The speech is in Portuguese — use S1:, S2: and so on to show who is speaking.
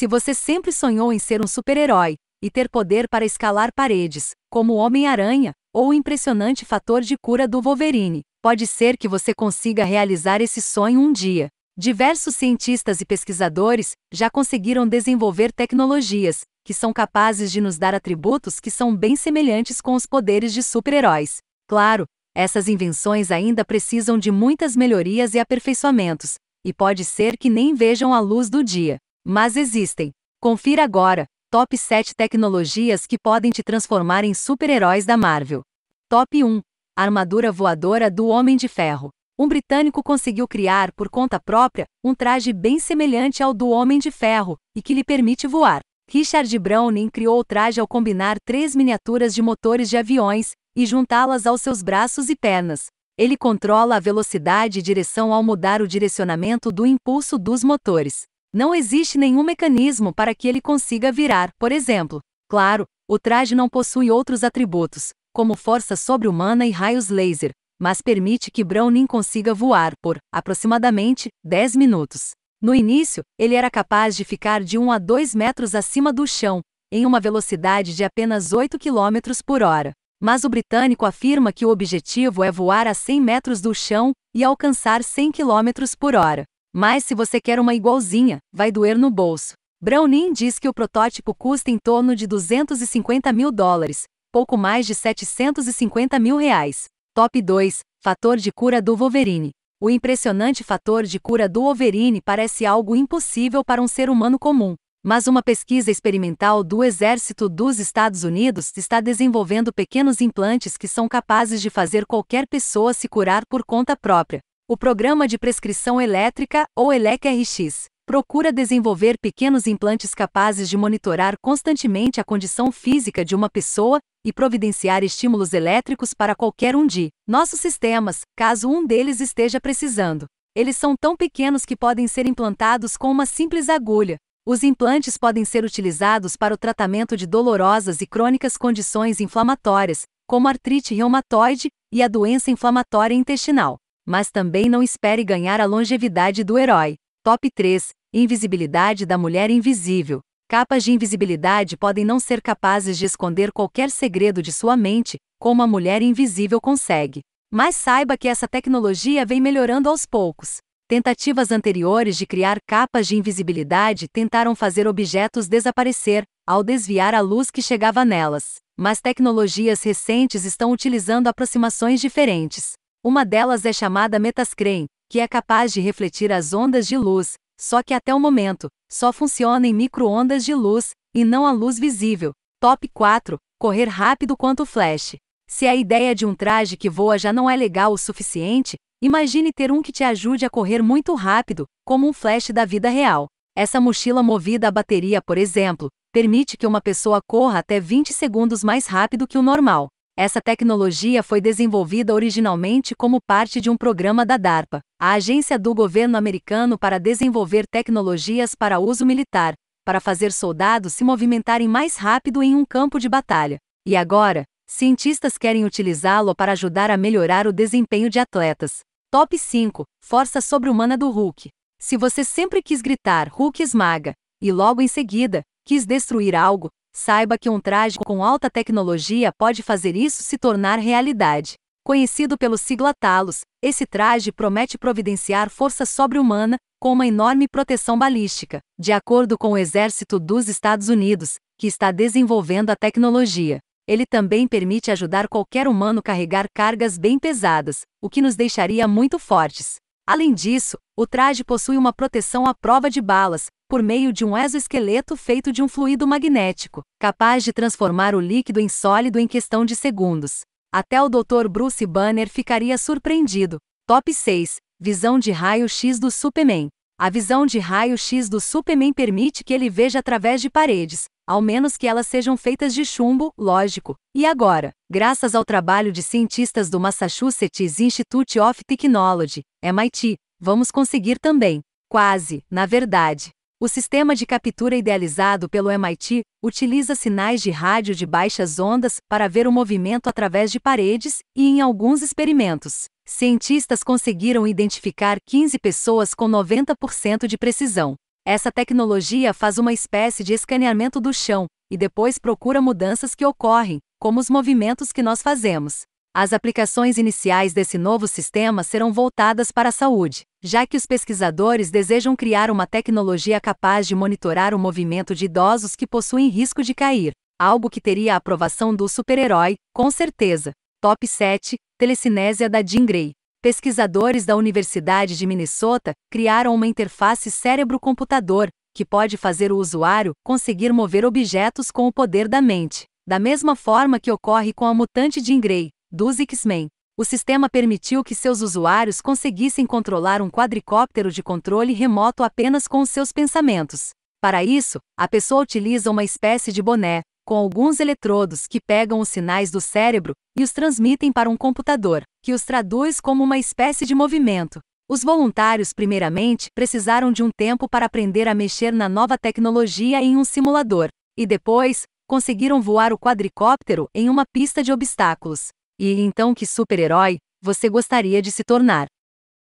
S1: Se você sempre sonhou em ser um super-herói e ter poder para escalar paredes, como o Homem-Aranha, ou o impressionante fator de cura do Wolverine, pode ser que você consiga realizar esse sonho um dia. Diversos cientistas e pesquisadores já conseguiram desenvolver tecnologias que são capazes de nos dar atributos que são bem semelhantes com os poderes de super-heróis. Claro, essas invenções ainda precisam de muitas melhorias e aperfeiçoamentos, e pode ser que nem vejam a luz do dia. Mas existem. Confira agora: Top 7 tecnologias que podem te transformar em super-heróis da Marvel. Top 1 Armadura voadora do Homem de Ferro. Um britânico conseguiu criar, por conta própria, um traje bem semelhante ao do Homem de Ferro e que lhe permite voar. Richard Browning criou o traje ao combinar três miniaturas de motores de aviões e juntá-las aos seus braços e pernas. Ele controla a velocidade e direção ao mudar o direcionamento do impulso dos motores. Não existe nenhum mecanismo para que ele consiga virar, por exemplo. Claro, o traje não possui outros atributos, como força sobre-humana e raios laser, mas permite que Browning consiga voar por, aproximadamente, 10 minutos. No início, ele era capaz de ficar de 1 a 2 metros acima do chão, em uma velocidade de apenas 8 km por hora. Mas o britânico afirma que o objetivo é voar a 100 metros do chão e alcançar 100 km por hora. Mas se você quer uma igualzinha, vai doer no bolso. Browning diz que o protótipo custa em torno de 250 mil dólares, pouco mais de 750 mil reais. Top 2 Fator de cura do Wolverine. O impressionante fator de cura do Wolverine parece algo impossível para um ser humano comum. Mas uma pesquisa experimental do Exército dos Estados Unidos está desenvolvendo pequenos implantes que são capazes de fazer qualquer pessoa se curar por conta própria. O programa de prescrição elétrica, ou ELEC-RX, procura desenvolver pequenos implantes capazes de monitorar constantemente a condição física de uma pessoa e providenciar estímulos elétricos para qualquer um de nossos sistemas, caso um deles esteja precisando. Eles são tão pequenos que podem ser implantados com uma simples agulha. Os implantes podem ser utilizados para o tratamento de dolorosas e crônicas condições inflamatórias, como artrite reumatoide e a doença inflamatória intestinal mas também não espere ganhar a longevidade do herói. Top 3 Invisibilidade da Mulher Invisível. Capas de invisibilidade podem não ser capazes de esconder qualquer segredo de sua mente, como a mulher invisível consegue. Mas saiba que essa tecnologia vem melhorando aos poucos. Tentativas anteriores de criar capas de invisibilidade tentaram fazer objetos desaparecer, ao desviar a luz que chegava nelas. Mas tecnologias recentes estão utilizando aproximações diferentes. Uma delas é chamada Metascreen, que é capaz de refletir as ondas de luz, só que até o momento, só funciona em microondas de luz, e não a luz visível. Top 4. Correr rápido quanto flash. Se a ideia de um traje que voa já não é legal o suficiente, imagine ter um que te ajude a correr muito rápido, como um flash da vida real. Essa mochila movida a bateria, por exemplo, permite que uma pessoa corra até 20 segundos mais rápido que o normal. Essa tecnologia foi desenvolvida originalmente como parte de um programa da DARPA, a agência do governo americano para desenvolver tecnologias para uso militar, para fazer soldados se movimentarem mais rápido em um campo de batalha. E agora, cientistas querem utilizá-lo para ajudar a melhorar o desempenho de atletas. Top 5 Força sobre-humana do Hulk. Se você sempre quis gritar Hulk esmaga, e logo em seguida, quis destruir algo, Saiba que um traje com alta tecnologia pode fazer isso se tornar realidade. Conhecido pelo sigla Talos, esse traje promete providenciar força sobre-humana com uma enorme proteção balística, de acordo com o Exército dos Estados Unidos, que está desenvolvendo a tecnologia. Ele também permite ajudar qualquer humano carregar cargas bem pesadas, o que nos deixaria muito fortes. Além disso, o traje possui uma proteção à prova de balas, por meio de um exoesqueleto feito de um fluido magnético, capaz de transformar o líquido em sólido em questão de segundos. Até o Dr. Bruce Banner ficaria surpreendido. Top 6 Visão de raio-x do Superman. A visão de raio-x do Superman permite que ele veja através de paredes, ao menos que elas sejam feitas de chumbo, lógico. E agora, graças ao trabalho de cientistas do Massachusetts Institute of Technology, MIT, vamos conseguir também. Quase, na verdade. O sistema de captura idealizado pelo MIT utiliza sinais de rádio de baixas ondas para ver o movimento através de paredes, e em alguns experimentos, cientistas conseguiram identificar 15 pessoas com 90% de precisão. Essa tecnologia faz uma espécie de escaneamento do chão e depois procura mudanças que ocorrem, como os movimentos que nós fazemos. As aplicações iniciais desse novo sistema serão voltadas para a saúde, já que os pesquisadores desejam criar uma tecnologia capaz de monitorar o movimento de idosos que possuem risco de cair, algo que teria a aprovação do super-herói, com certeza. Top 7 Telecinésia da Jean Grey. Pesquisadores da Universidade de Minnesota criaram uma interface cérebro-computador que pode fazer o usuário conseguir mover objetos com o poder da mente, da mesma forma que ocorre com a mutante Jean Grey dos X-Men. O sistema permitiu que seus usuários conseguissem controlar um quadricóptero de controle remoto apenas com os seus pensamentos. Para isso, a pessoa utiliza uma espécie de boné, com alguns eletrodos que pegam os sinais do cérebro e os transmitem para um computador, que os traduz como uma espécie de movimento. Os voluntários, primeiramente, precisaram de um tempo para aprender a mexer na nova tecnologia em um simulador, e depois, conseguiram voar o quadricóptero em uma pista de obstáculos e então que super-herói você gostaria de se tornar?